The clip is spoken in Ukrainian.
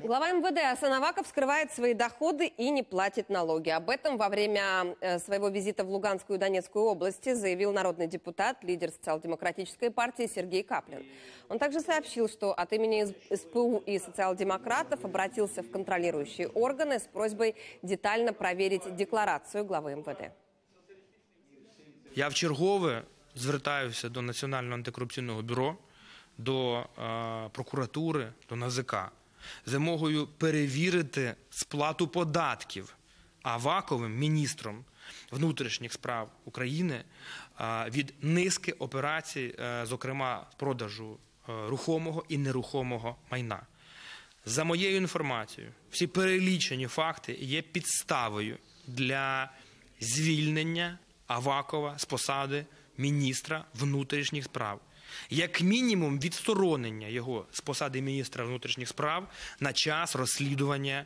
Глава МВД Санаваков скрывает свои доходы и не платит налоги. Об этом во время э, своего визита в Луганскую и Донецкую области заявил народный депутат, лидер социал-демократической партии Сергей Каплин. Он также сообщил, что от имени СПУ и социал-демократов обратился в контролирующие органы с просьбой детально проверить декларацию главы МВД. Я в чергове звертаюся до Национального антикоррупционного бюро, до э, прокуратуры, до НАЗК. вимогою перевірити сплату податків Аваковим міністром внутрішніх справ України е, від низки операцій, е, зокрема продажу е, рухомого і нерухомого майна. За моєю інформацією, всі перелічені факти є підставою для звільнення Авакова з посади міністра внутрішніх справ, як мінімум, відсторонення його з посади міністра внутрішніх справ на час розслідування.